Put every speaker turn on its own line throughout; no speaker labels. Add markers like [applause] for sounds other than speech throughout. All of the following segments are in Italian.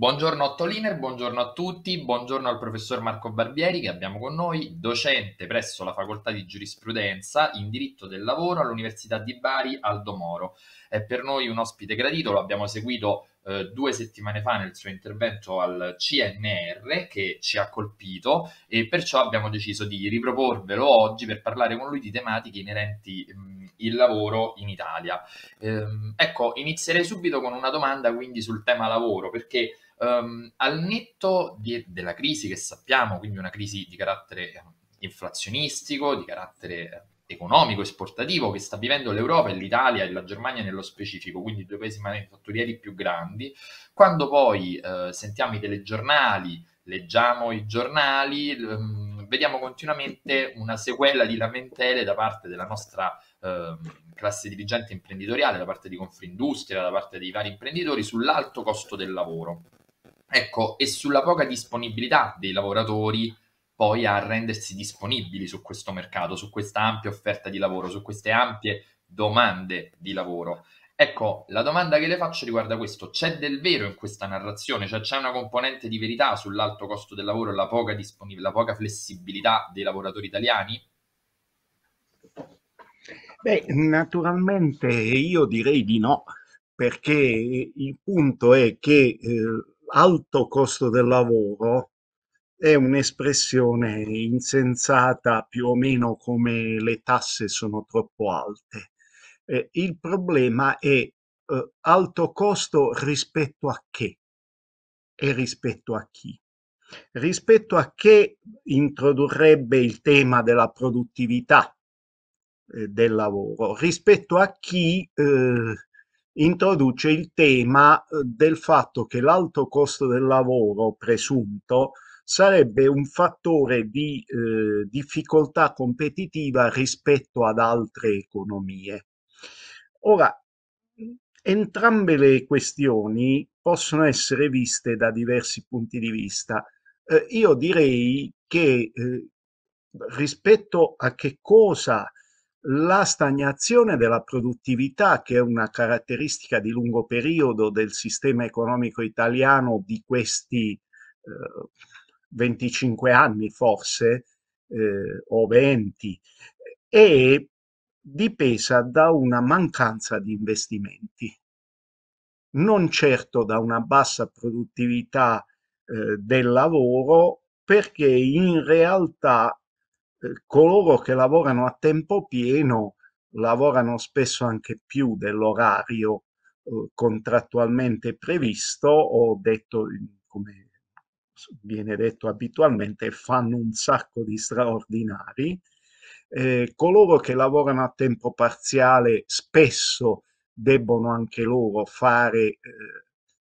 Buongiorno Ottoliner, buongiorno a tutti, buongiorno al professor Marco Barbieri che abbiamo con noi, docente presso la Facoltà di Giurisprudenza in diritto del lavoro all'Università di Bari Aldo Moro. È per noi un ospite gradito, lo abbiamo seguito eh, due settimane fa nel suo intervento al CNR che ci ha colpito e perciò abbiamo deciso di riproporvelo oggi per parlare con lui di tematiche inerenti mh, mm, il lavoro in Italia. Ehm, ecco, inizierei subito con una domanda quindi sul tema lavoro perché Um, al netto di, della crisi che sappiamo, quindi una crisi di carattere ehm, inflazionistico, di carattere eh, economico, esportativo che sta vivendo l'Europa e l'Italia e la Germania nello specifico, quindi i due paesi manifatturieri più grandi, quando poi eh, sentiamo i telegiornali, leggiamo i giornali, ehm, vediamo continuamente una sequela di lamentele da parte della nostra ehm, classe dirigente imprenditoriale, da parte di Confindustria, da parte dei vari imprenditori sull'alto costo del lavoro Ecco, e sulla poca disponibilità dei lavoratori poi a rendersi disponibili su questo mercato, su questa ampia offerta di lavoro, su queste ampie domande di lavoro. Ecco, la domanda che le faccio riguarda questo. C'è del vero in questa narrazione? Cioè c'è una componente di verità sull'alto costo del lavoro e la poca, disponib- la poca flessibilità dei lavoratori italiani?
Beh, naturalmente io direi di no, perché il punto è che eh, alto costo del lavoro è un'espressione insensata più o meno come le tasse sono troppo alte. Eh, il problema è eh, alto costo rispetto a che e rispetto a chi. Rispetto a che introdurrebbe il tema della produttività eh, del lavoro, rispetto a chi eh, introduce il tema eh, del fatto che l'alto costo del lavoro presunto sarebbe un fattore di eh, difficoltà competitiva rispetto ad altre economie. Ora, entrambe le questioni possono essere viste da diversi punti di vista. Eh, io direi che eh, rispetto a che cosa la stagnazione della produttività, che è una caratteristica di lungo periodo del sistema economico italiano di questi eh, 25 anni forse, eh, o 20, è dipesa da una mancanza di investimenti, non certo da una bassa produttività eh, del lavoro, perché in realtà eh, coloro che lavorano a tempo pieno lavorano spesso anche più dell'orario eh, contrattualmente previsto o detto come viene detto abitualmente fanno un sacco di straordinari eh, coloro che lavorano a tempo parziale spesso debbono anche loro fare eh,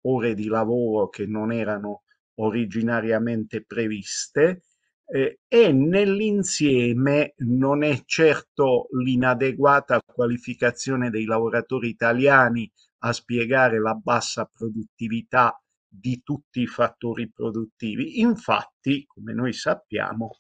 ore di lavoro che non erano originariamente previste eh, e nell'insieme non è certo l'inadeguata qualificazione dei lavoratori italiani a spiegare la bassa produttività di tutti i fattori produttivi. Infatti, come noi sappiamo,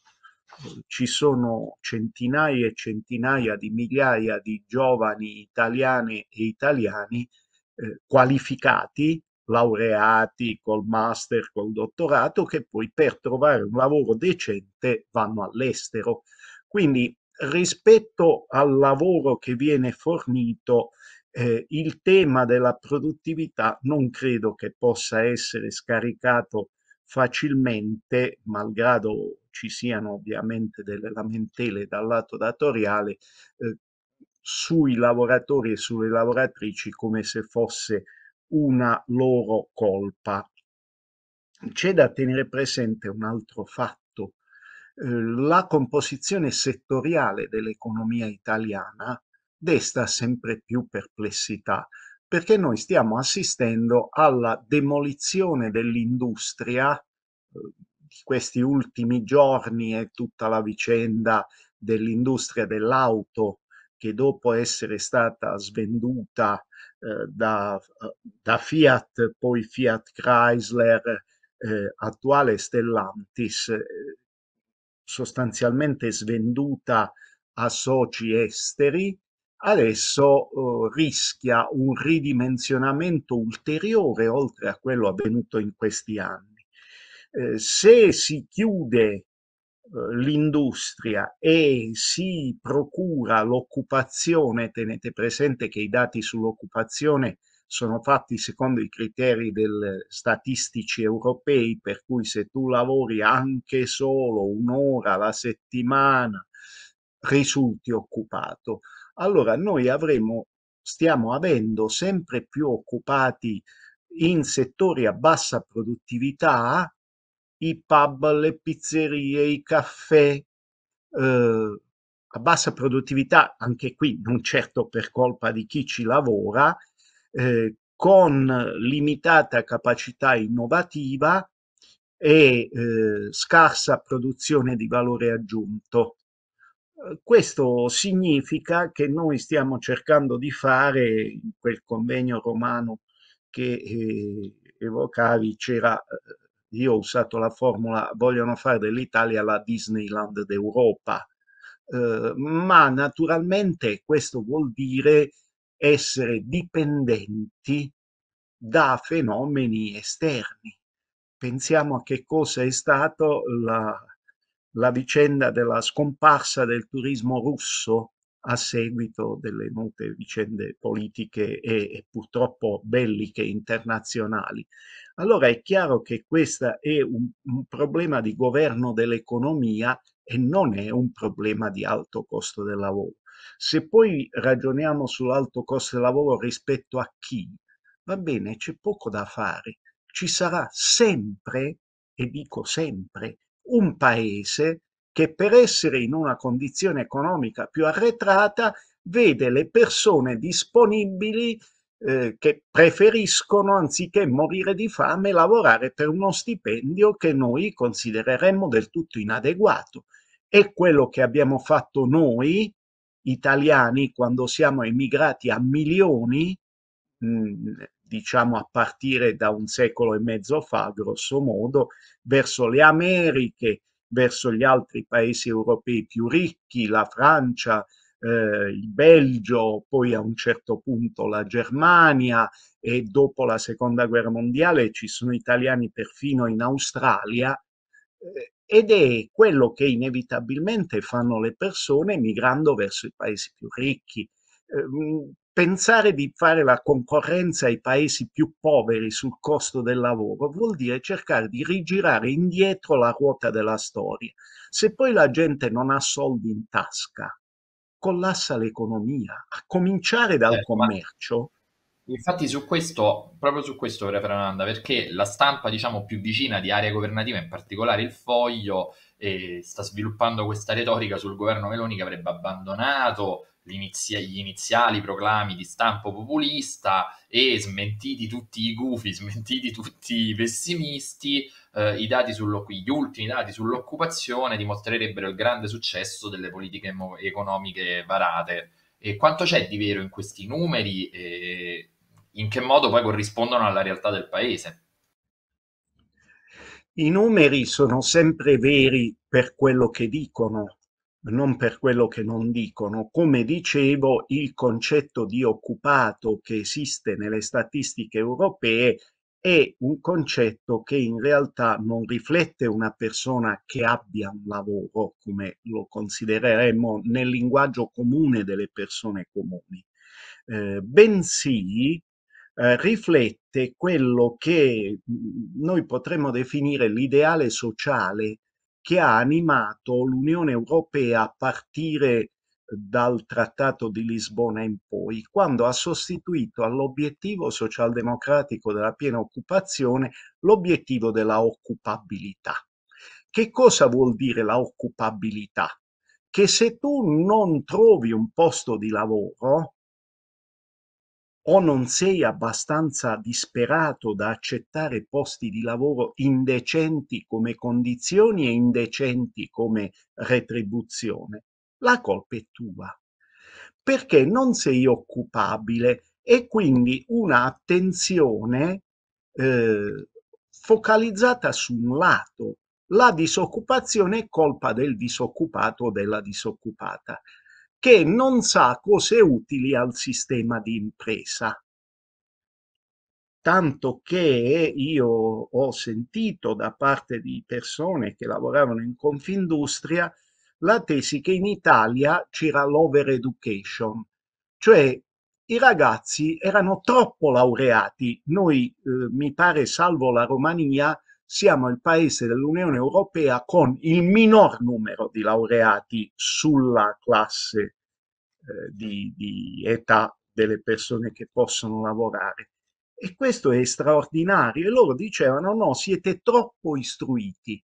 eh, ci sono centinaia e centinaia di migliaia di giovani italiane e italiani eh, qualificati laureati col master, col dottorato, che poi per trovare un lavoro decente vanno all'estero. Quindi rispetto al lavoro che viene fornito, eh, il tema della produttività non credo che possa essere scaricato facilmente, malgrado ci siano ovviamente delle lamentele dal lato datoriale, eh, sui lavoratori e sulle lavoratrici come se fosse una loro colpa. C'è da tenere presente un altro fatto. Ehm, la composizione settoriale dell'economia italiana desta sempre più perplessità perché noi stiamo assistendo alla demolizione dell'industria ehm, di questi ultimi giorni e tutta la vicenda dell'industria dell'auto che dopo essere stata svenduta eh, da, eh, da, Fiat, poi Fiat Chrysler, eh, attuale Stellantis, sostanzialmente svenduta a soci esteri, adesso eh, rischia un ridimensionamento ulteriore oltre a quello avvenuto in questi anni. Eh, se si chiude eh, l'industria e si procura l'occupazione, tenete presente che i dati sull'occupazione sono fatti secondo i criteri del, statistici europei, per cui se tu lavori anche solo un'ora alla settimana risulti occupato, allora noi avremo, stiamo avendo sempre più occupati in settori a bassa produttività i pub, le pizzerie, i caffè eh, a bassa produttività, anche qui non certo per colpa di chi ci lavora, eh, con limitata capacità innovativa e eh, scarsa produzione di valore aggiunto. Eh, questo significa che noi stiamo cercando di fare in quel convegno romano che eh, evocavi c'era eh, io ho usato la formula vogliono fare dell'Italia la Disneyland d'Europa, eh, ma naturalmente questo vuol dire essere dipendenti da fenomeni esterni. Pensiamo a che cosa è stata la, la vicenda della scomparsa del turismo russo a seguito delle note vicende politiche e, e purtroppo belliche internazionali. Allora è chiaro che questo è un, un problema di governo dell'economia e non è un problema di alto costo del lavoro. Se poi ragioniamo sull'alto costo del lavoro rispetto a chi, va bene, c'è poco da fare. Ci sarà sempre, e dico sempre, un paese che per essere in una condizione economica più arretrata vede le persone disponibili eh, che preferiscono, anziché morire di fame, lavorare per uno stipendio che noi considereremmo del tutto inadeguato. È quello che abbiamo fatto noi, italiani, quando siamo emigrati a milioni, mm, diciamo a partire da un secolo e mezzo fa, grosso modo, verso le Americhe, verso gli altri paesi europei più ricchi, la Francia, eh, il Belgio, poi a un certo punto la Germania e dopo la seconda guerra mondiale ci sono italiani perfino in Australia eh, ed è quello che inevitabilmente fanno le persone migrando verso i paesi più ricchi. Eh, mm, pensare di fare la concorrenza ai paesi più poveri sul costo del lavoro vuol dire cercare di rigirare indietro la ruota della storia. Se poi la gente non ha soldi in tasca, collassa l'economia, a cominciare dal eh, commercio.
Infatti su questo, proprio su questo vorrei fare un'anda, perché la stampa diciamo più vicina di area governativa, in particolare il Foglio, eh, sta sviluppando questa retorica sul governo Meloni che avrebbe abbandonato inizia- gli iniziali proclami di stampo populista e smentiti tutti i gufi, [laughs] smentiti tutti i pessimisti, eh, i dati gli ultimi dati sull'occupazione dimostrerebbero il grande successo delle politiche mo- economiche varate. E quanto c'è di vero in questi numeri e in che modo poi corrispondono alla realtà del paese?
I numeri sono sempre veri per quello che dicono, non per quello che non dicono. Come dicevo, il concetto di occupato che esiste nelle statistiche europee è un concetto che in realtà non riflette una persona che abbia un lavoro, come lo considereremmo nel linguaggio comune delle persone comuni, eh, bensì eh, riflette quello che mm, noi potremmo definire l'ideale sociale che ha animato l'Unione Europea a partire eh, dal Trattato di Lisbona in poi, quando ha sostituito all'obiettivo socialdemocratico della piena occupazione l'obiettivo della occupabilità. Che cosa vuol dire la occupabilità? Che se tu non trovi un posto di lavoro, o non sei abbastanza disperato da accettare posti di lavoro indecenti come condizioni e indecenti come retribuzione, la colpa è tua, perché non sei occupabile e quindi un'attenzione eh, focalizzata su un lato. La disoccupazione è colpa del disoccupato o della disoccupata che non sa cose utili al sistema di impresa. Tanto che io ho sentito da parte di persone che lavoravano in Confindustria la tesi che in Italia c'era l'over education, cioè i ragazzi erano troppo laureati. Noi, eh, mi pare, salvo la Romania, siamo il paese dell'Unione Europea con il minor numero di laureati sulla classe eh, di, di, età delle persone che possono lavorare. E questo è straordinario. E loro dicevano no, siete troppo istruiti.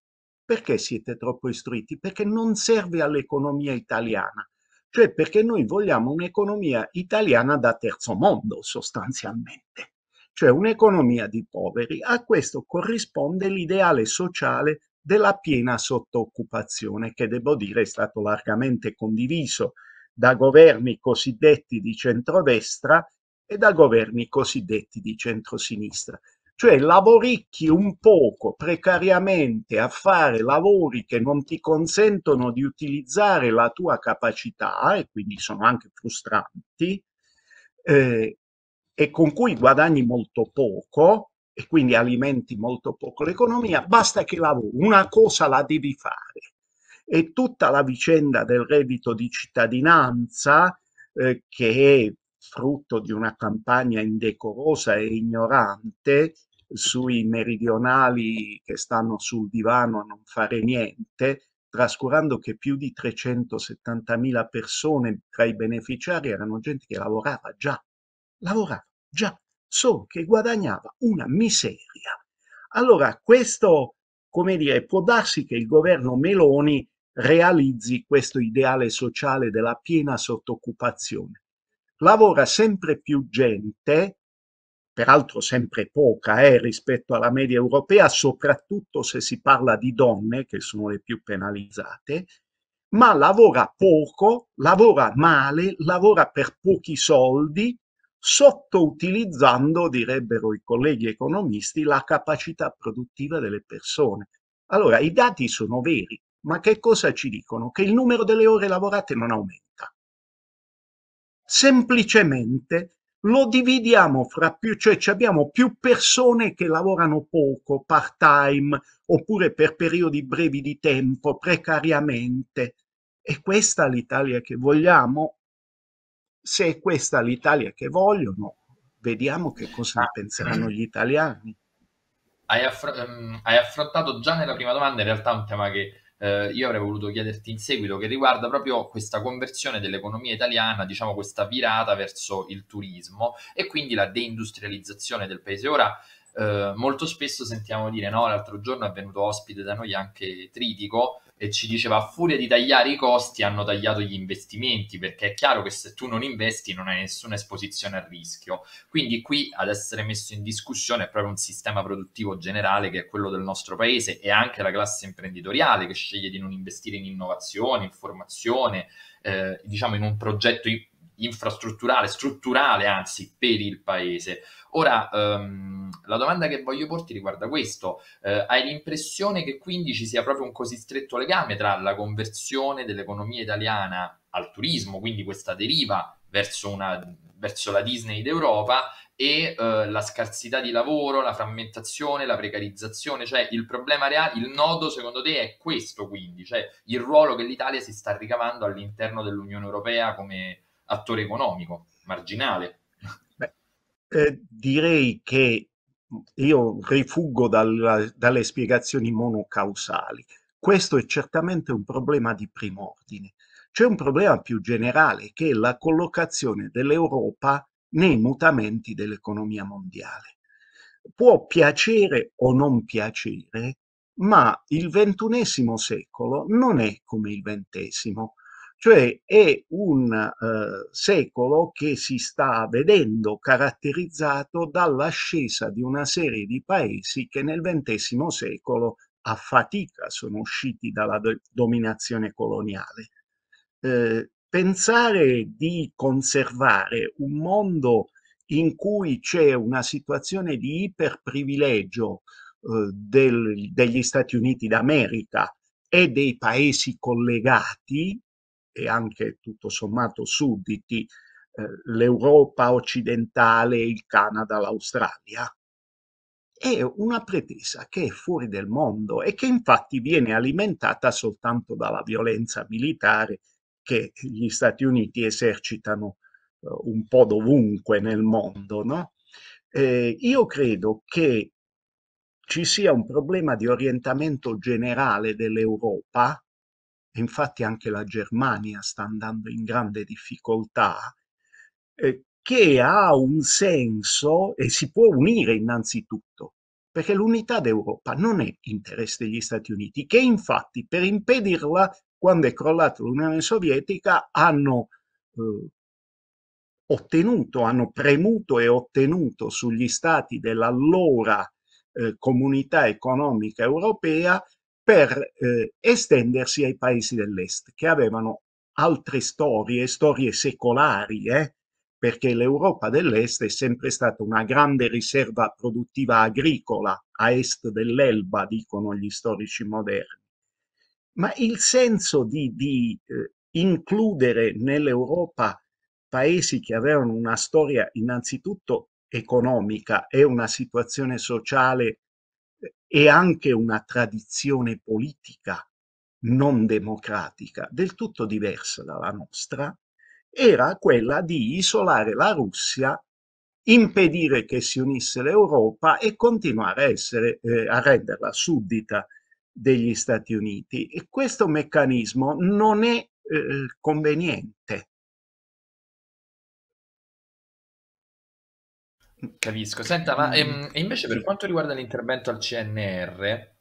Perché siete troppo istruiti? Perché non serve all'economia italiana. Cioè perché noi vogliamo un'economia italiana da terzo mondo sostanzialmente cioè un'economia di poveri. A questo corrisponde l'ideale sociale della piena sottooccupazione, che devo dire è stato largamente condiviso da governi cosiddetti di centrodestra e da governi cosiddetti di centrosinistra. Cioè lavoricchi un poco precariamente a fare lavori che non ti consentono di utilizzare la tua capacità e quindi sono anche frustranti, eh, e con cui guadagni molto poco e quindi alimenti molto poco l'economia, basta che lavori, una cosa la devi fare. E tutta la vicenda del reddito di cittadinanza, eh, che è frutto di una campagna indecorosa e ignorante sui meridionali che stanno sul divano a non fare niente, trascurando che più di 370.000 persone tra i beneficiari erano gente che lavorava già, lavorava. Già, solo che guadagnava una miseria. Allora, questo, come dire, può darsi che il governo Meloni realizzi questo ideale sociale della piena sottoccupazione. Lavora sempre più gente, peraltro sempre poca eh, rispetto alla media europea, soprattutto se si parla di donne, che sono le più penalizzate, ma lavora poco, lavora male, lavora per pochi soldi, sottoutilizzando, direbbero i colleghi economisti, la capacità produttiva delle persone. Allora, i dati sono veri, ma che cosa ci dicono? Che il numero delle ore lavorate non aumenta. Semplicemente lo dividiamo fra più, cioè abbiamo più persone che lavorano poco, part time, oppure per periodi brevi di tempo, precariamente. E questa l'Italia che vogliamo? se è questa l'Italia che vogliono, vediamo che cosa ah. penseranno gli italiani.
Hai, affr- ehm, hai, affrontato già nella prima domanda in realtà un tema che eh, io avrei voluto chiederti in seguito, che riguarda proprio questa conversione dell'economia italiana, diciamo questa virata verso il turismo e quindi la deindustrializzazione del paese. Ora, eh, molto spesso sentiamo dire, no, l'altro giorno è venuto ospite da noi anche Tritico, e ci diceva a furia di tagliare i costi hanno tagliato gli investimenti perché è chiaro che se tu non investi non hai nessuna esposizione al rischio. Quindi qui ad essere messo in discussione è proprio un sistema produttivo generale che è quello del nostro paese e anche la classe imprenditoriale che sceglie di non investire in innovazione, in formazione, eh, diciamo in un progetto infrastrutturale, strutturale anzi, per il paese. Ora, ehm, la domanda che voglio porti riguarda questo. Eh, hai l'impressione che quindi ci sia proprio un così stretto legame tra la conversione dell'economia italiana al turismo, quindi questa deriva verso, una, verso la Disney d'Europa e eh, la scarsità di lavoro, la frammentazione, la precarizzazione, cioè il problema reale, il nodo secondo te è questo quindi, cioè il ruolo che l'Italia si sta ricavando all'interno dell'Unione Europea come, attore economico, marginale.
Beh, eh, direi che io rifuggo dalla, dalle spiegazioni monocausali. Questo è certamente un problema di primo ordine. C'è un problema più generale che è la collocazione dell'Europa nei mutamenti dell'economia mondiale. Può piacere o non piacere, ma il ventunesimo secolo non è come il ventesimo cioè è un eh, secolo che si sta vedendo caratterizzato dall'ascesa di una serie di paesi che nel XX secolo a fatica sono usciti dalla do dominazione coloniale. Eh, pensare di conservare un mondo in cui c'è una situazione di iperprivilegio eh, del, degli Stati Uniti d'America e dei paesi collegati e anche tutto sommato sudditi eh, l'Europa occidentale, il Canada, l'Australia, è una pretesa che è fuori del mondo e che infatti viene alimentata soltanto dalla violenza militare che gli Stati Uniti esercitano eh, un po' dovunque nel mondo. No? Eh, io credo che ci sia un problema di orientamento generale dell'Europa infatti anche la Germania sta andando in grande difficoltà, eh, che ha un senso e si può unire innanzitutto, perché l'unità d'Europa non è interesse degli Stati Uniti, che infatti per impedirla, quando è crollata l'Unione Sovietica, hanno eh, ottenuto, hanno premuto e ottenuto sugli stati dell'allora eh, comunità economica europea per eh, estendersi ai paesi dell'est che avevano altre storie, storie secolari, eh? perché l'Europa dell'est è sempre stata una grande riserva produttiva agricola a est dell'Elba, dicono gli storici moderni. Ma il senso di, di eh, includere nell'Europa paesi che avevano una storia innanzitutto economica e una situazione sociale e anche una tradizione politica non democratica del tutto diversa dalla nostra, era quella di isolare la Russia, impedire che si unisse l'Europa e continuare a, essere, eh, a renderla suddita degli Stati Uniti. E questo meccanismo non è eh, conveniente Capisco. Senta, ma mm. ehm, invece per quanto riguarda l'intervento al CNR,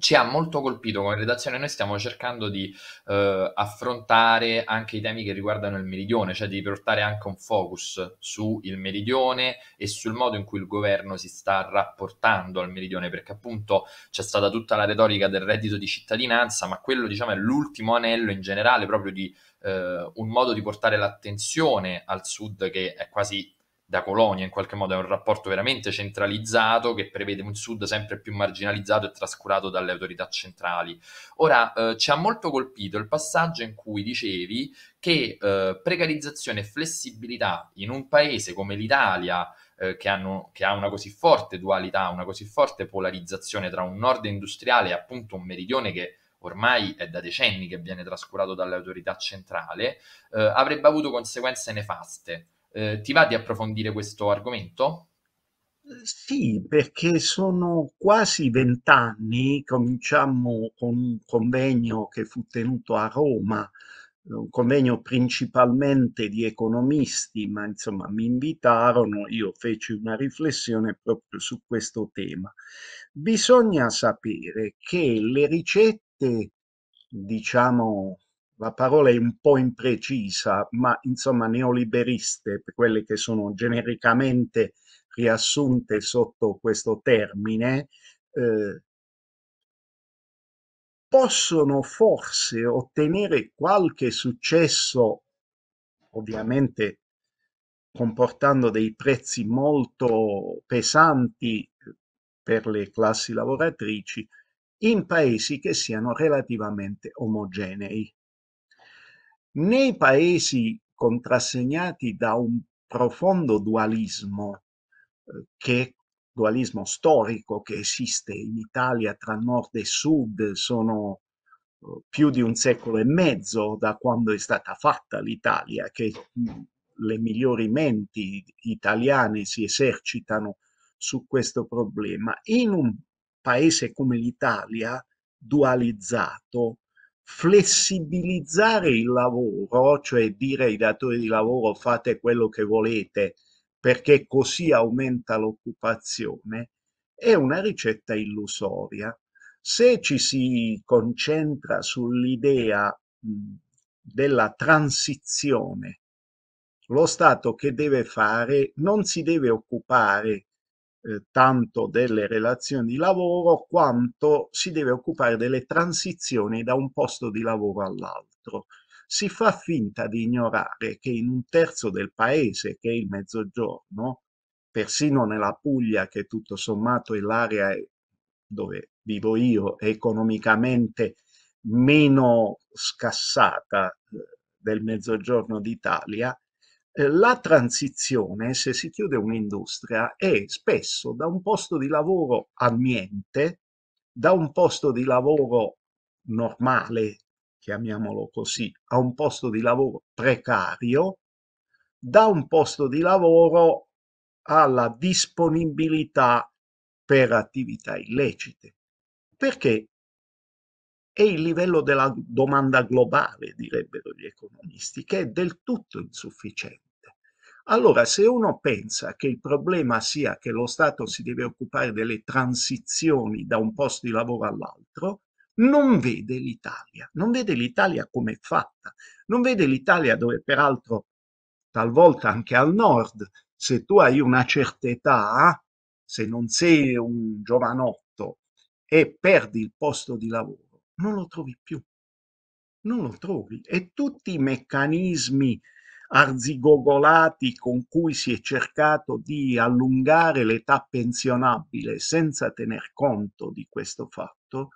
ci ha molto colpito come redazione, noi stiamo cercando di eh, affrontare anche i temi che riguardano il meridione, cioè di portare anche un focus sul meridione e sul modo in cui il governo si sta rapportando al meridione, perché appunto c'è stata tutta la retorica del reddito di cittadinanza, ma quello diciamo è l'ultimo anello in generale proprio di eh, un modo di portare l'attenzione al sud che è quasi da colonia, in qualche modo è un rapporto veramente centralizzato che prevede un sud sempre più marginalizzato e trascurato dalle autorità centrali. Ora, eh, ci ha molto colpito il passaggio in cui dicevi che eh, precarizzazione e flessibilità in un paese come l'Italia, eh, che, hanno, che, ha una così forte dualità, una così forte polarizzazione tra un nord industriale e appunto un meridione che ormai è da decenni che viene trascurato dalle autorità centrali, eh, avrebbe avuto conseguenze nefaste eh, ti va di approfondire questo argomento?
Sì, perché sono quasi vent'anni, cominciamo con un convegno che fu tenuto a Roma, un convegno principalmente di economisti, ma insomma mi invitarono, io feci una riflessione proprio su questo tema. Bisogna sapere che le ricette, diciamo, la parola è un po' imprecisa, ma insomma neoliberiste, quelle che sono genericamente riassunte sotto questo termine, eh, possono forse ottenere qualche successo, ovviamente comportando dei prezzi molto pesanti eh, per le classi lavoratrici, in paesi che siano relativamente omogenei nei paesi contrassegnati da un profondo dualismo, eh, che, dualismo storico che esiste in Italia tra nord e sud, sono eh, più di un secolo e mezzo da quando è stata fatta l'Italia, che mm, le migliori menti italiane si esercitano su questo problema. In un paese come l'Italia, dualizzato, flessibilizzare il lavoro, cioè dire ai datori di lavoro fate quello che volete perché così aumenta l'occupazione, è una ricetta illusoria. Se ci si concentra sull'idea della transizione, lo Stato che deve fare non si deve occupare eh, tanto delle relazioni di lavoro quanto si deve occupare delle transizioni da un posto di lavoro all'altro. Si fa finta di ignorare che in un terzo del paese, che è il mezzogiorno, persino nella Puglia, che tutto sommato è l'area dove vivo io, è economicamente meno scassata eh, del mezzogiorno d'Italia, eh, la transizione, se si chiude un'industria, è spesso da un posto di lavoro a niente, da un posto di lavoro normale, chiamiamolo così, a un posto di lavoro precario, da un posto di lavoro alla disponibilità per attività illecite. Perché è il livello della domanda globale, direbbero gli economisti, che è del tutto insufficiente. Allora, se uno pensa che il problema sia che lo Stato si deve occupare delle transizioni da un posto di lavoro all'altro, non vede l'Italia, non vede l'Italia come è fatta, non vede l'Italia dove peraltro talvolta anche al nord, se tu hai una certa età, se non sei un giovanotto e perdi il posto di lavoro, non lo trovi più, non lo trovi e tutti i meccanismi arzigogolati con cui si è cercato di allungare l'età pensionabile senza tener conto di questo fatto,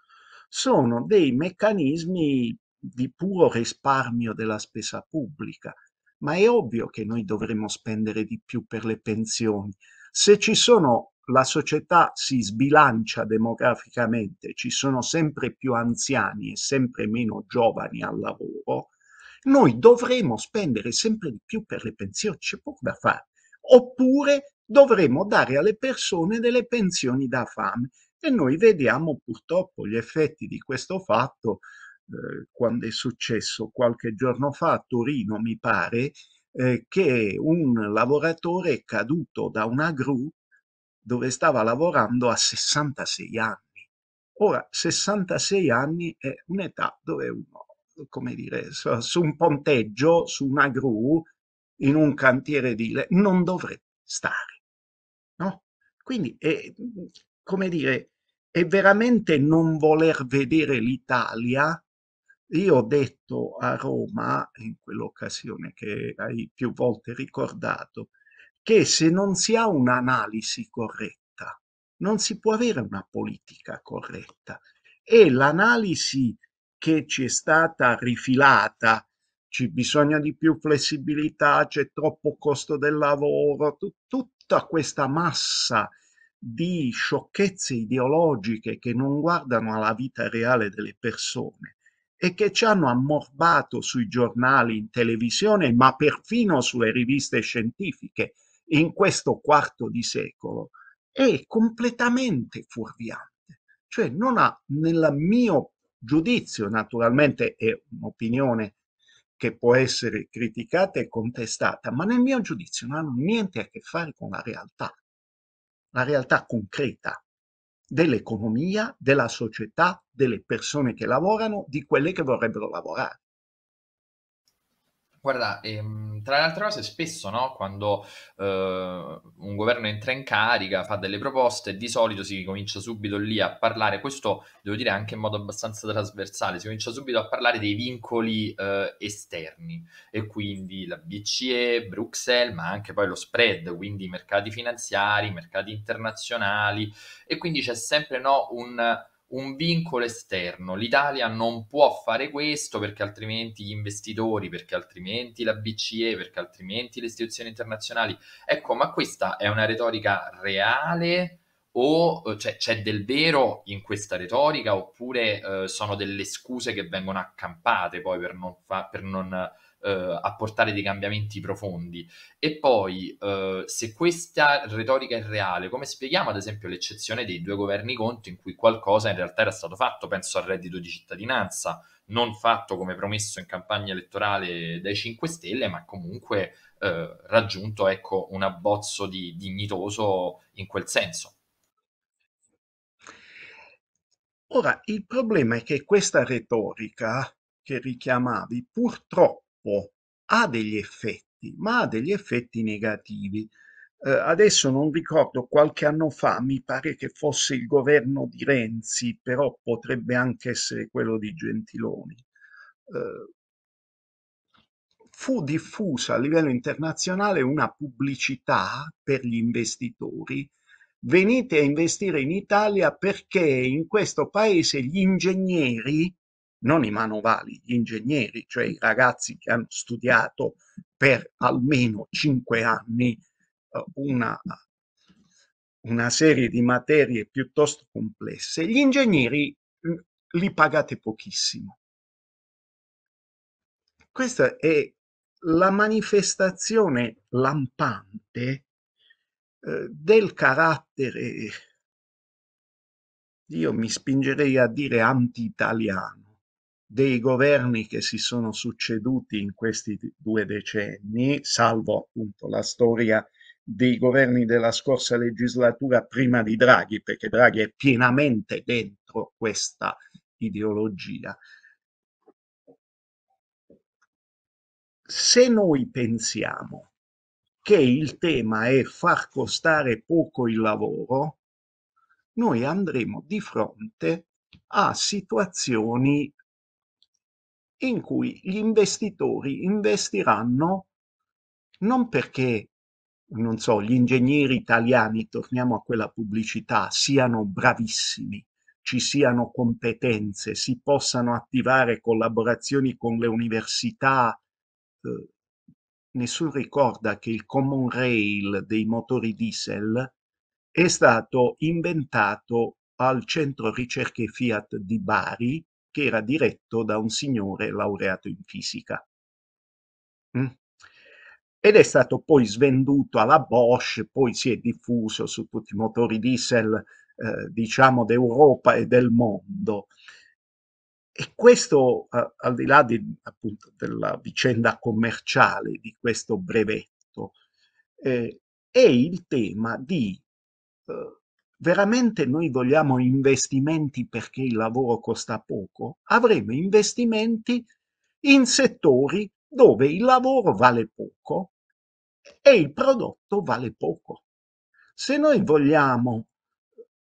sono dei meccanismi di puro risparmio della spesa pubblica. Ma è ovvio che noi dovremmo spendere di più per le pensioni. Se ci sono, la società si sbilancia demograficamente, ci sono sempre più anziani e sempre meno giovani al lavoro, noi dovremo spendere sempre di più per le pensioni, c'è poco da fare, oppure dovremo dare alle persone delle pensioni da fame. E noi vediamo purtroppo gli effetti di questo fatto eh, quando è successo qualche giorno fa a Torino, mi pare, eh, che un lavoratore è caduto da una gru dove stava lavorando a 66 anni. Ora, 66 anni è un'età dove uno come dire, su un ponteggio, su una gru, in un cantiere edile, non dovrebbe stare. No? Quindi, è, mhmm, come dire, è veramente non voler vedere l'Italia. Io ho detto a Roma, in quell'occasione che hai più volte ricordato, che se non si ha un'analisi corretta, non si può avere una politica corretta. E l'analisi che ci è stata rifilata, ci bisogna di più flessibilità, c'è troppo costo del lavoro, t- tutta questa massa di sciocchezze ideologiche che non guardano alla vita reale delle persone e che ci hanno ammorbato sui giornali, in televisione, ma perfino sulle riviste scientifiche in questo quarto di secolo, è completamente fuorviante. Cioè non ha, nel mio giudizio, naturalmente è un'opinione che può essere criticata e contestata, ma nel mio giudizio non hanno niente a che fare con la realtà, la realtà concreta dell'economia, della società, delle persone che lavorano, di quelle che vorrebbero lavorare.
Guarda, ehm, tra le altre cose, spesso no, quando eh, un governo entra in carica, fa delle proposte, di solito si comincia subito lì a parlare, questo devo dire anche in modo abbastanza trasversale, si comincia subito a parlare dei vincoli eh, esterni e quindi la BCE, Bruxelles, ma anche poi lo spread, quindi i mercati finanziari, i mercati internazionali e quindi c'è sempre no, un un vincolo esterno. L'Italia non può fare questo perché altrimenti gli investitori, perché altrimenti la BCE, perché altrimenti le istituzioni internazionali. Ecco, ma questa è una retorica reale o eh, cioè, c'è del vero in questa retorica oppure eh, sono delle scuse che vengono accampate poi per non, fa- per non eh, apportare dei cambiamenti profondi. E poi eh, se questa retorica è reale, come spieghiamo ad esempio l'eccezione dei due governi Conte in cui qualcosa in realtà era stato fatto, penso al reddito di cittadinanza, non fatto come promesso in campagna elettorale dai 5 Stelle, ma comunque eh, raggiunto ecco, un abbozzo di dignitoso in quel senso.
Ora, il problema è che questa retorica che richiamavi purtroppo ha degli effetti, ma ha degli effetti negativi. Eh, adesso non ricordo, qualche anno fa mi pare che fosse il governo di Renzi, però potrebbe anche essere quello di Gentiloni. Eh, fu diffusa a livello internazionale una pubblicità per gli investitori venite a investire in Italia perché in questo paese gli ingegneri, non i manovali, gli ingegneri, cioè i ragazzi che hanno studiato per almeno cinque anni eh, una, una serie di materie piuttosto complesse, gli ingegneri mm, li pagate pochissimo. Questa è la manifestazione lampante eh, del carattere, io mi spingerei a dire anti-italiano, dei governi che si sono succeduti in questi due decenni, salvo appunto la storia dei governi della scorsa legislatura prima di Draghi, perché Draghi è pienamente dentro questa ideologia. Se noi pensiamo che il tema è far costare poco il lavoro, noi andremo di fronte a situazioni in cui gli investitori investiranno non perché, non so, gli ingegneri italiani, torniamo a quella pubblicità, siano bravissimi, ci siano competenze, si possano attivare collaborazioni con le università, eh, nessuno ricorda che il common rail dei motori diesel è stato inventato al centro ricerche Fiat di Bari, che era diretto da un signore laureato in fisica. Mm? Ed è stato poi svenduto alla Bosch, poi si è diffuso su tutti i motori diesel, eh, diciamo, d'Europa e del mondo. E questo, eh, al di là di, appunto, della vicenda commerciale di questo brevetto, eh, è il tema di eh, veramente noi vogliamo investimenti perché il lavoro costa poco, avremo investimenti in settori dove il lavoro vale poco e il prodotto vale poco. Se noi vogliamo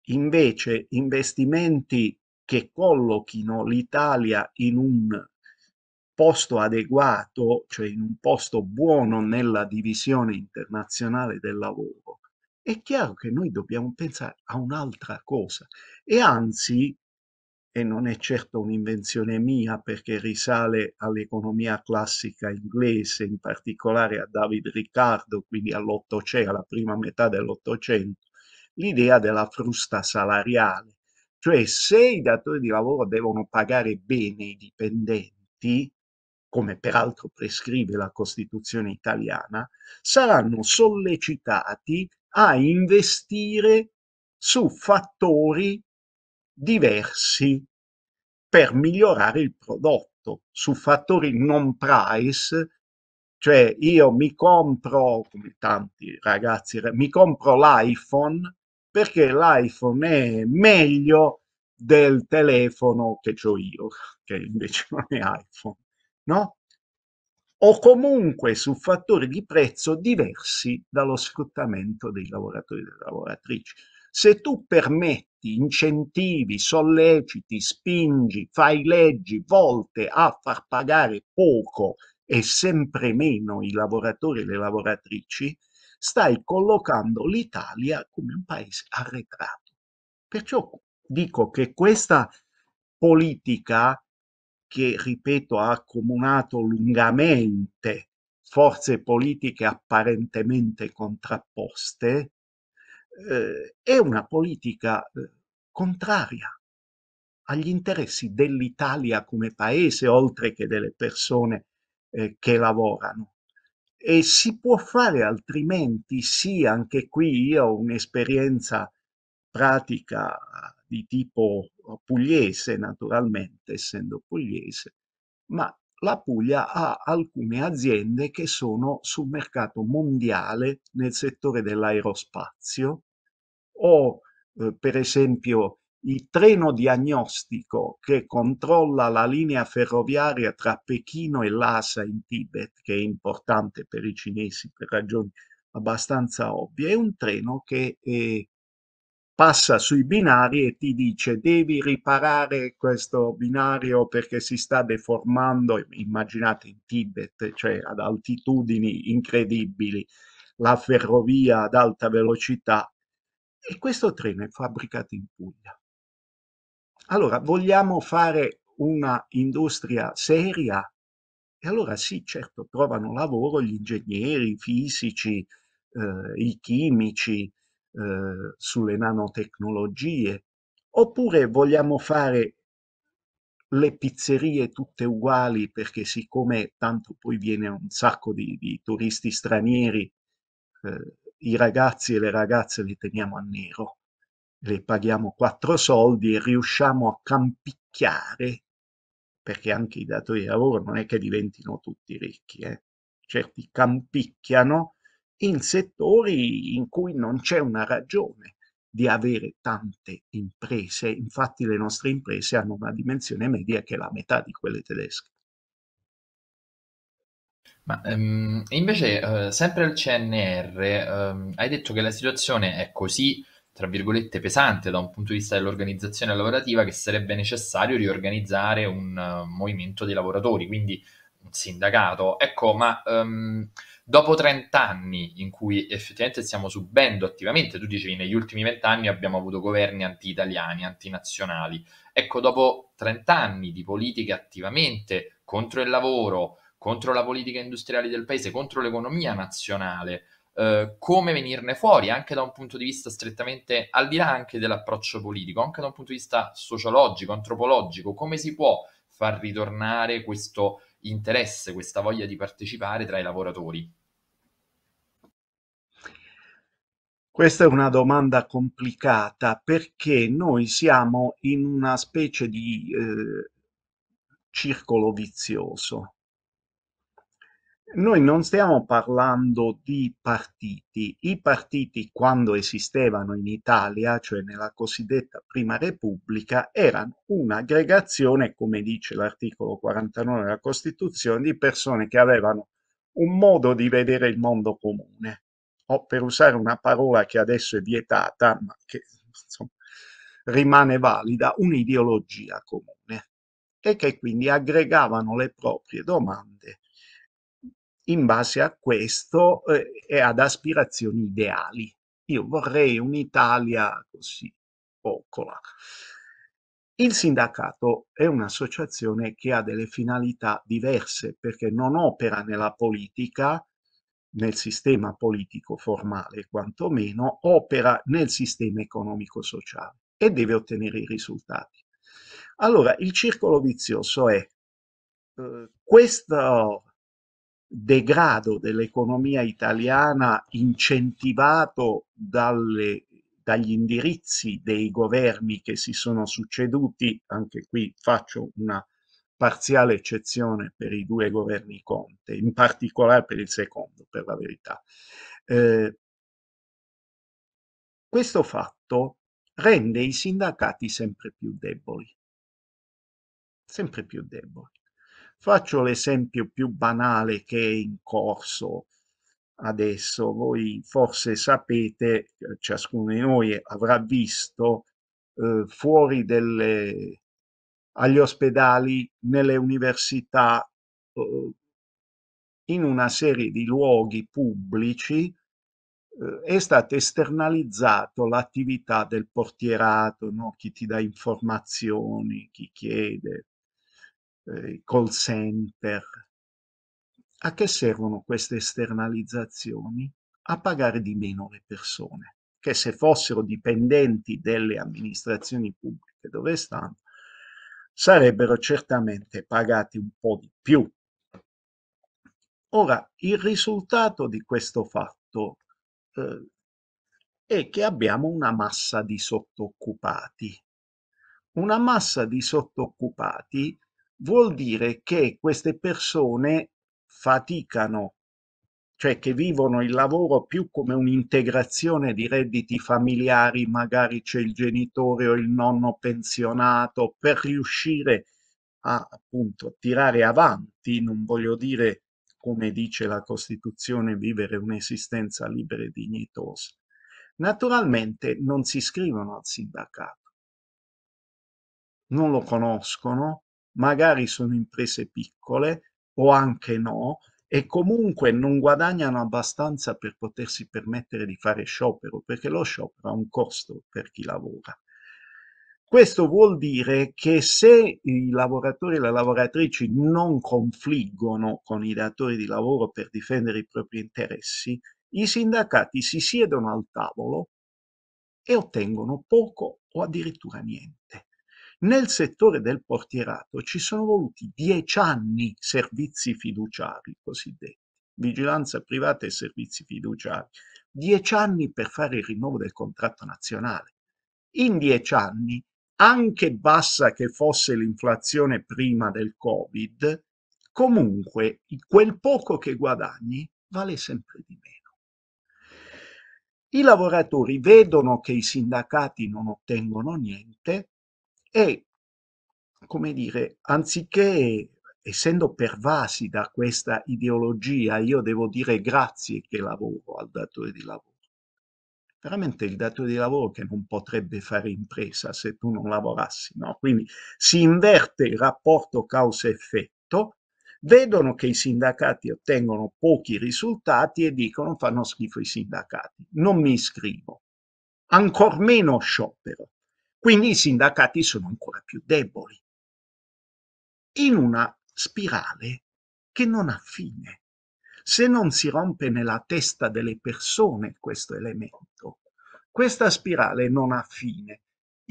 invece investimenti che collochino l'Italia in un posto adeguato, cioè in un posto buono nella divisione internazionale del lavoro, è chiaro che noi dobbiamo pensare a un'altra cosa. E anzi, e non è certo un'invenzione mia perché risale all'economia classica inglese, in particolare a David Riccardo, quindi all'Ottocento, alla prima metà dell'Ottocento, l'idea della frusta salariale, cioè se i datori di lavoro devono pagare bene i dipendenti, come peraltro prescrive la Costituzione italiana, saranno sollecitati a investire su fattori diversi per migliorare il prodotto, su fattori non price, cioè io mi compro, come tanti ragazzi, mi compro l'iPhone perché l'iPhone è meglio del telefono che ho io, che invece [laughs] non è iPhone, no? O comunque su fattori di prezzo diversi dallo sfruttamento dei lavoratori e delle lavoratrici. Se tu permetti, incentivi, solleciti, spingi, fai leggi volte a far pagare poco e sempre meno i lavoratori e le lavoratrici, stai collocando l'Italia come un paese arretrato. Perciò dico che questa politica che, ripeto, ha accomunato lungamente forze politiche apparentemente contrapposte, eh, è una politica eh, contraria agli interessi dell'Italia come paese, oltre che delle persone eh, che lavorano e si può fare altrimenti? Sì, anche qui io ho un'esperienza pratica di tipo pugliese, naturalmente, essendo pugliese, ma la Puglia ha alcune aziende che sono sul mercato mondiale nel settore dell'aerospazio o eh, per esempio il treno diagnostico che controlla la linea ferroviaria tra Pechino e Lhasa in Tibet, che è importante per i cinesi per ragioni abbastanza ovvie, è un treno che eh, passa sui binari e ti dice devi riparare questo binario perché si sta deformando, immaginate in Tibet, cioè ad altitudini incredibili, la ferrovia ad alta velocità e questo treno è fabbricato in Puglia. Allora, vogliamo fare una industria seria? E allora sì, certo, trovano lavoro gli ingegneri, i fisici, eh, i chimici, eh, sulle nanotecnologie. Oppure vogliamo fare le pizzerie tutte uguali perché siccome tanto poi viene un sacco di, di turisti stranieri, eh, i ragazzi e le ragazze li teniamo a nero le paghiamo quattro soldi e riusciamo a campicchiare, perché anche i datori di lavoro non è che diventino tutti ricchi, eh? certi campicchiano in settori in cui non c'è una ragione di avere tante imprese, infatti le nostre imprese hanno una dimensione media che è la metà di quelle tedesche.
Ma um, invece, uh, sempre al CNR, um, ehm, hai detto che la situazione è così tra virgolette, pesante da un punto di vista dell'organizzazione lavorativa che sarebbe necessario riorganizzare un uh, movimento dei lavoratori, quindi un sindacato. Ecco, ma um, dopo 30 anni in cui effettivamente stiamo subendo attivamente, tu dicevi negli ultimi 20 anni abbiamo avuto governi anti-italiani, antinazionali, ecco, dopo 30 anni di politiche attivamente contro il lavoro, contro la politica industriale del paese, contro l'economia nazionale, eh, come venirne fuori anche da un punto di vista strettamente al di là anche dell'approccio politico, anche da un punto di vista sociologico, antropologico, come si può far ritornare questo interesse, questa voglia di partecipare tra i lavoratori?
Questa è una domanda complicata perché noi siamo in una specie di eh, circolo vizioso. Noi non stiamo parlando di partiti. I partiti, quando esistevano in Italia, cioè nella cosiddetta Prima Repubblica, erano un'aggregazione, come dice l'articolo 49 della Costituzione, di persone che avevano un modo di vedere il mondo comune. O per usare una parola che adesso è vietata, ma che insomma, rimane valida, un'ideologia comune e che quindi aggregavano le proprie domande in base a questo eh, e ad aspirazioni ideali. Io vorrei un'Italia così, piccola. Il sindacato è un'associazione che ha delle finalità diverse perché non opera nella politica, nel sistema politico formale quantomeno, opera nel sistema economico-sociale e deve ottenere i risultati. Allora, il circolo vizioso è eh, questo degrado dell'economia italiana incentivato dalle, dagli indirizzi dei governi che si sono succeduti, anche qui faccio una parziale eccezione per i due governi Conte, in particolare per il secondo, per la verità. Eh, questo fatto rende i sindacati sempre più deboli, sempre più deboli. Faccio l'esempio più banale che è in corso adesso. Voi forse sapete, eh, ciascuno di noi avrà visto eh, fuori delle, agli ospedali, nelle università, eh, in una serie di luoghi pubblici eh, è stata esternalizzata l'attività del portierato, no? chi ti dà informazioni, chi chiede, eh, call center. A che servono queste esternalizzazioni? A pagare di meno le persone, che se fossero dipendenti delle amministrazioni pubbliche dove stanno, sarebbero certamente pagati un po' di più. Ora, il risultato di questo fatto eh, è che abbiamo una massa di sottoccupati. Una massa di sottoccupati vuol dire che queste persone faticano, cioè che vivono il lavoro più come un'integrazione di redditi familiari, magari c'è il genitore o il nonno pensionato, per riuscire a appunto tirare avanti, non voglio dire come dice la Costituzione, vivere un'esistenza libera e dignitosa. Naturalmente non si iscrivono al sindacato, non lo conoscono, magari sono imprese piccole o anche no, e comunque non guadagnano abbastanza per potersi permettere di fare sciopero, perché lo sciopero ha un costo per chi lavora. Questo vuol dire che se i lavoratori e le lavoratrici non confliggono con i datori di lavoro per difendere i propri interessi, i sindacati si siedono al tavolo e ottengono poco o addirittura niente. Nel settore del portierato ci sono voluti dieci anni servizi fiduciari cosiddetti, vigilanza privata e servizi fiduciari, dieci anni per fare il rinnovo del contratto nazionale. In dieci anni, anche bassa che fosse l'inflazione prima del Covid, comunque quel poco che guadagni vale sempre di meno. I lavoratori vedono che i sindacati non ottengono niente, e, come dire, anziché essendo pervasi da questa ideologia, io devo dire grazie che lavoro al datore di lavoro. Veramente il datore di lavoro che non potrebbe fare impresa se tu non lavorassi, no? Quindi si inverte il rapporto causa-effetto, vedono che i sindacati ottengono pochi risultati e dicono fanno schifo i sindacati, non mi iscrivo, ancor meno sciopero. Quindi i sindacati sono ancora più deboli, in una spirale che non ha fine. Se non si rompe nella testa delle persone questo elemento, questa spirale non ha fine,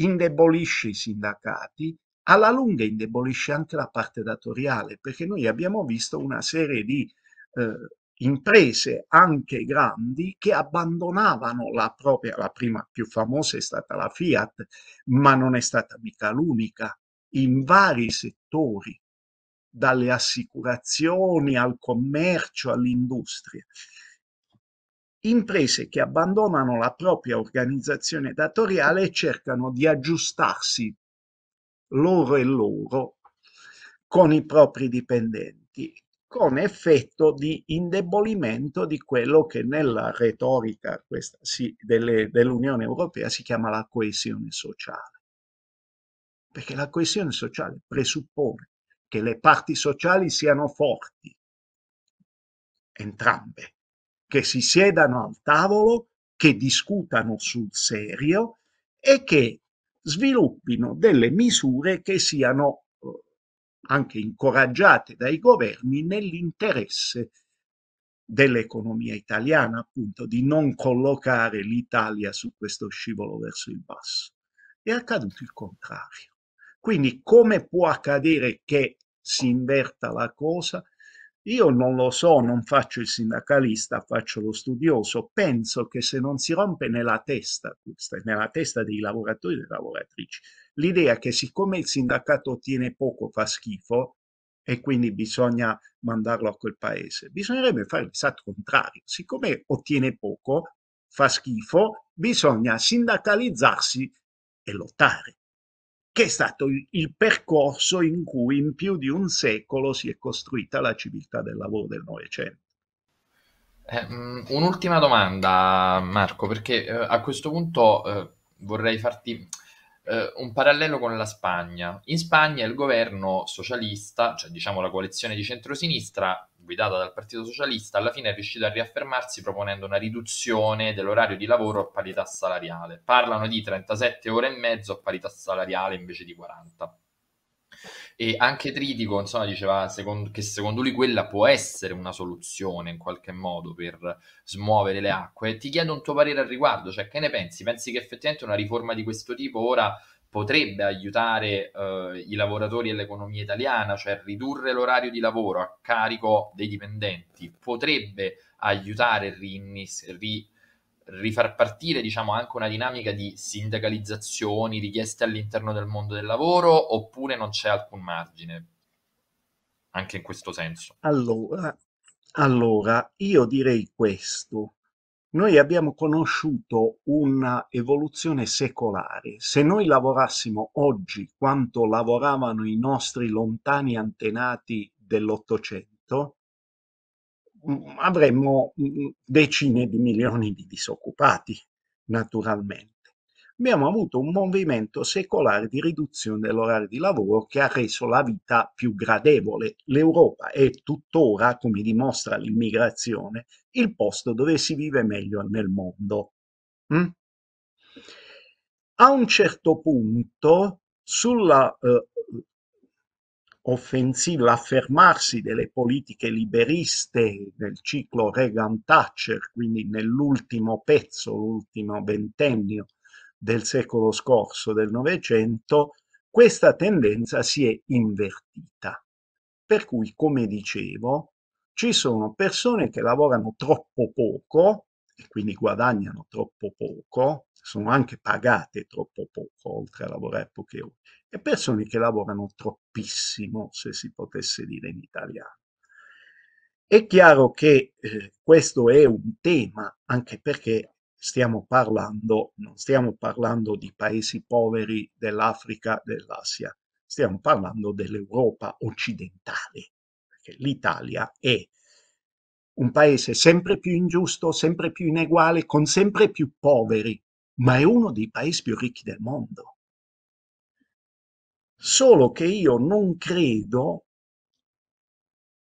indebolisce i sindacati, alla lunga indebolisce anche la parte datoriale, perché noi abbiamo visto una serie di eh, imprese anche grandi che abbandonavano la propria, la prima più famosa è stata la Fiat, ma non è stata mica l'unica, in vari settori, dalle assicurazioni al commercio all'industria. Imprese che abbandonano la propria organizzazione datoriale e cercano di aggiustarsi loro e loro con i propri dipendenti con effetto di indebolimento di quello che nella retorica sì, dell'Unione Europea si chiama la coesione sociale. Perché la coesione sociale presuppone che le parti sociali siano forti, entrambe, che si siedano al tavolo, che discutano sul serio e che sviluppino delle misure che siano anche incoraggiate dai governi nell'interesse dell'economia italiana, appunto, di non collocare l'Italia su questo scivolo verso il basso. È accaduto il contrario. Quindi come può accadere che si inverta la cosa? Io non lo so, non faccio il sindacalista, faccio lo studioso. Penso che se non si rompe nella testa, questa, nella testa dei lavoratori e delle lavoratrici, l'idea che siccome il sindacato ottiene poco fa schifo e quindi bisogna mandarlo a quel paese, bisognerebbe fare l'esatto contrario. Siccome ottiene poco, fa schifo, bisogna sindacalizzarsi e lottare, che è stato il percorso in cui in più di un secolo si è costruita la civiltà del lavoro del Novecento.
Eh, mm, un'ultima domanda, Marco, perché eh, a questo punto eh, vorrei farti eh, un parallelo con la Spagna. In Spagna il governo socialista, cioè diciamo la coalizione di centrosinistra guidata dal Partito Socialista, alla fine è riuscito a riaffermarsi proponendo una riduzione dell'orario di lavoro a parità salariale. Parlano di 37 ore e mezzo a parità salariale invece di 40. E anche Tritico, insomma, diceva secondo, che secondo lui quella può essere una soluzione in qualche modo per smuovere le acque. Ti chiedo un tuo parere al riguardo, cioè che ne pensi? Pensi che effettivamente una riforma di questo tipo ora potrebbe aiutare eh, i lavoratori e l'economia italiana, cioè ridurre l'orario di lavoro a carico dei dipendenti, potrebbe aiutare a rinnis- ri- rifar partire diciamo, anche una dinamica di sindacalizzazioni richieste all'interno del mondo del lavoro oppure non c'è alcun margine? Anche in questo
senso. Allora, allora io direi questo. Noi abbiamo conosciuto un'evoluzione secolare. Se noi lavorassimo oggi quanto lavoravano i nostri lontani antenati dell'Ottocento, avremmo decine di milioni di disoccupati, naturalmente. Abbiamo avuto un movimento secolare di riduzione dell'orario di lavoro che ha reso la vita più gradevole. L'Europa è tuttora, come dimostra l'immigrazione, il posto dove si vive meglio nel mondo. Mm? A un certo punto, sulla eh, offensiva, l'affermarsi delle politiche liberiste del ciclo Reagan-Thatcher, quindi nell'ultimo pezzo, l'ultimo ventennio del secolo scorso, del Novecento, questa tendenza si è invertita. Per cui, come dicevo, ci sono persone che lavorano troppo poco e quindi guadagnano troppo poco, sono anche pagate troppo poco oltre a lavorare poche ore e persone che lavorano troppissimo se si potesse dire in italiano è chiaro che eh, questo è un tema anche perché stiamo parlando non stiamo parlando di paesi poveri dell'Africa dell'Asia stiamo parlando dell'Europa occidentale perché l'Italia è un paese sempre più ingiusto, sempre più ineguale, con sempre più poveri ma è uno dei paesi più ricchi del mondo. Solo che io non credo,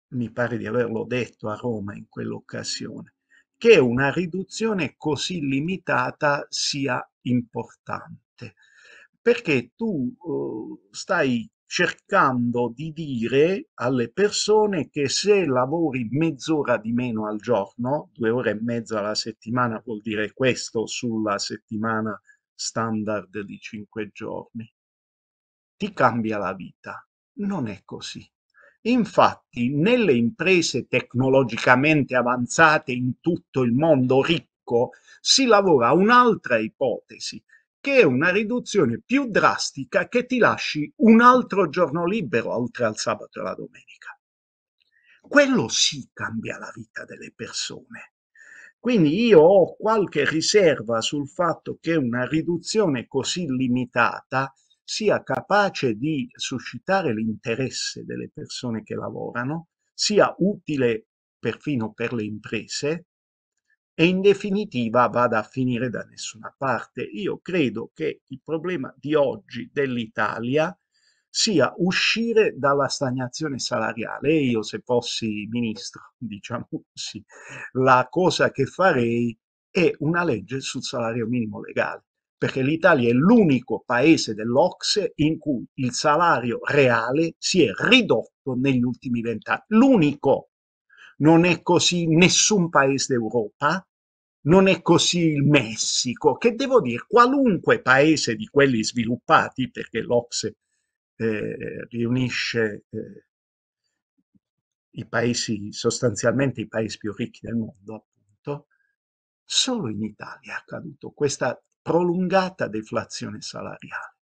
mi pare di averlo detto a Roma in quell'occasione, che una riduzione così limitata sia importante, perché tu eh, stai cercando di dire alle persone che se lavori mezz'ora di meno al giorno, due ore e mezza alla settimana vuol dire questo sulla settimana standard di cinque giorni, ti cambia la vita. Non è così. Infatti nelle imprese tecnologicamente avanzate in tutto il mondo ricco si lavora un'altra ipotesi, che è una riduzione più drastica che ti lasci un altro giorno libero oltre al sabato e alla domenica. Quello sì cambia la vita delle persone. Quindi io ho qualche riserva sul fatto che una riduzione così limitata sia capace di suscitare l'interesse delle persone che lavorano, sia utile perfino per le imprese e in definitiva vada a finire da nessuna parte. Io credo che il problema di oggi dell'Italia sia uscire dalla stagnazione salariale io se fossi ministro, [laughs] diciamo così, la cosa che farei è una legge sul salario minimo legale, perché l'Italia è l'unico paese dell'Ocse in cui il salario reale si è ridotto negli ultimi vent'anni, l'unico non è così nessun paese d'Europa, non è così il Messico, che devo dire, qualunque paese di quelli sviluppati, perché l'Ocse eh, riunisce eh, i paesi, sostanzialmente i paesi più ricchi del mondo, appunto, solo in Italia è accaduto questa prolungata deflazione salariale.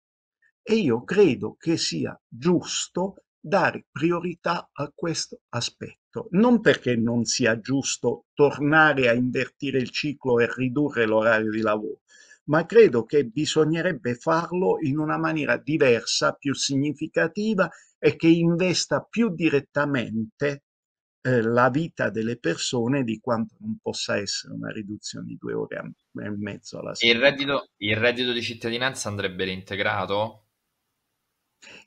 E io credo che sia giusto dare priorità a questo aspetto, non perché non sia giusto tornare a invertire il ciclo e ridurre l'orario di lavoro, ma credo che bisognerebbe farlo in una maniera diversa, più significativa e che investa più direttamente eh, la vita delle persone di quanto non possa essere una riduzione di due ore e mezzo alla settimana. Il
reddito, il reddito di cittadinanza andrebbe reintegrato?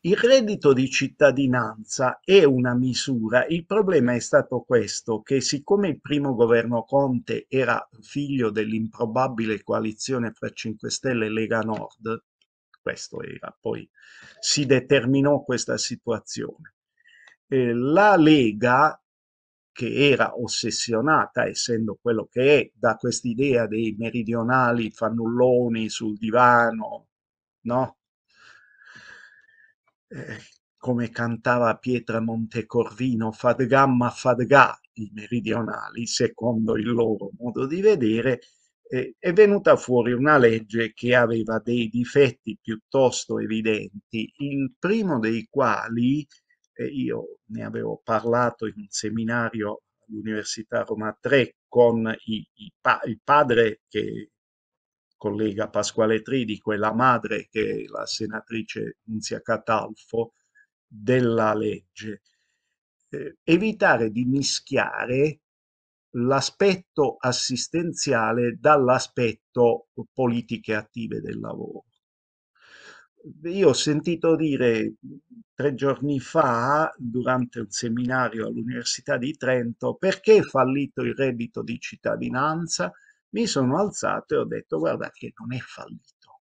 Il reddito di cittadinanza è una misura, il problema è stato questo, che siccome il primo governo Conte era figlio dell'improbabile coalizione fra 5 Stelle e Lega Nord, questo era, poi si determinò questa situazione. Eh, la Lega, che era ossessionata, essendo quello che è, da quest'idea dei meridionali fannulloni sul divano, no? eh, come cantava Pietra Montecorvino, Fadgamma Fadgà, i meridionali, secondo il loro modo di vedere, eh, è venuta fuori una legge che aveva dei difetti piuttosto evidenti, il primo dei quali, eh, io ne avevo parlato in un seminario all'Università Roma 3 con i, i pa il padre che collega Pasquale Tridico e la madre, che è la senatrice Nunzia Catalfo, della legge. Eh, evitare di mischiare l'aspetto assistenziale dall'aspetto politiche attive del lavoro. Io ho sentito dire tre giorni fa, durante un seminario all'Università di Trento, perché è fallito il reddito di cittadinanza? mi sono alzato e ho detto guarda che non è fallito,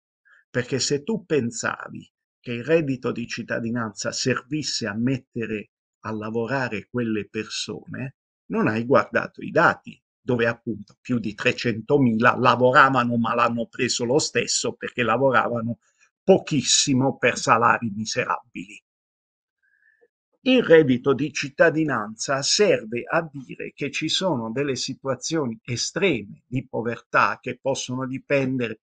perché se tu pensavi che il reddito di cittadinanza servisse a mettere a lavorare quelle persone, non hai guardato i dati, dove appunto più di 300.000 lavoravano ma l'hanno preso lo stesso perché lavoravano pochissimo per salari miserabili. Il reddito di cittadinanza serve a dire che ci sono delle situazioni estreme di povertà che possono dipendere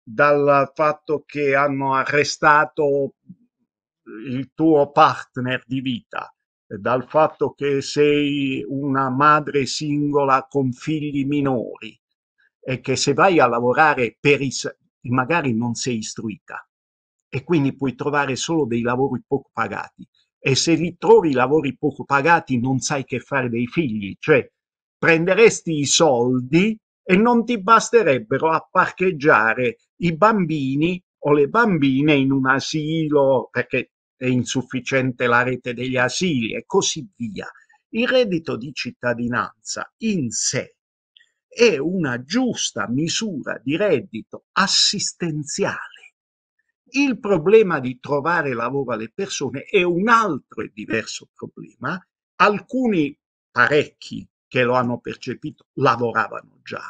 dal fatto che hanno arrestato il tuo partner di vita, dal fatto che sei una madre singola con figli minori e che se vai a lavorare per i, magari non sei istruita e quindi puoi trovare solo dei lavori poco pagati e se li trovi lavori poco pagati non sai che fare dei figli, cioè prenderesti i soldi e non ti basterebbero a parcheggiare i bambini o le bambine in un asilo perché è insufficiente la rete degli asili e così via. Il reddito di cittadinanza in sé è una giusta misura di reddito assistenziale il problema di trovare lavoro alle persone è un altro e diverso problema. Alcuni parecchi che lo hanno percepito lavoravano già.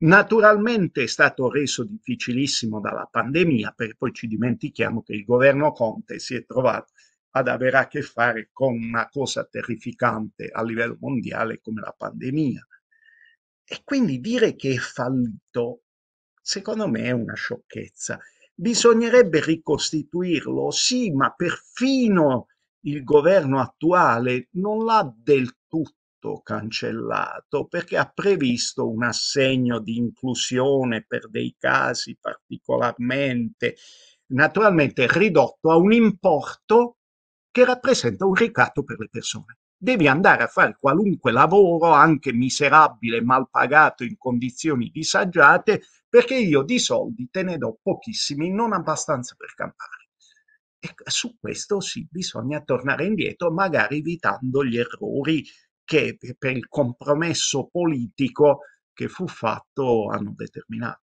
Naturalmente è stato reso difficilissimo dalla pandemia, perché poi ci dimentichiamo che il governo Conte si è trovato ad avere a che fare con una cosa terrificante a livello mondiale come la pandemia. E quindi dire che è fallito, secondo me, è una sciocchezza bisognerebbe ricostituirlo, sì, ma perfino il governo attuale non l'ha del tutto cancellato perché ha previsto un assegno di inclusione per dei casi particolarmente, naturalmente ridotto a un importo che rappresenta un ricatto per le persone devi andare a fare qualunque lavoro, anche miserabile, mal pagato, in condizioni disagiate, perché io di soldi te ne do pochissimi, non abbastanza per campare. E su questo sì, bisogna tornare indietro, magari evitando gli errori che per il compromesso politico che fu fatto hanno determinato.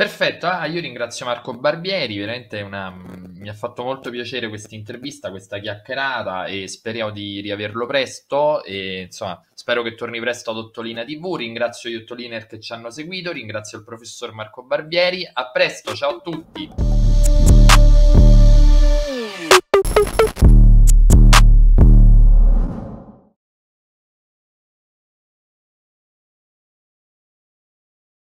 Perfetto, ah, io ringrazio Marco Barbieri, veramente una, mi ha fatto molto piacere questa intervista, questa chiacchierata e speriamo di riaverlo presto e insomma spero che torni presto ad Ottolina TV, ringrazio gli Ottoliner che ci hanno seguito, ringrazio il professor Marco Barbieri, a presto, ciao a tutti!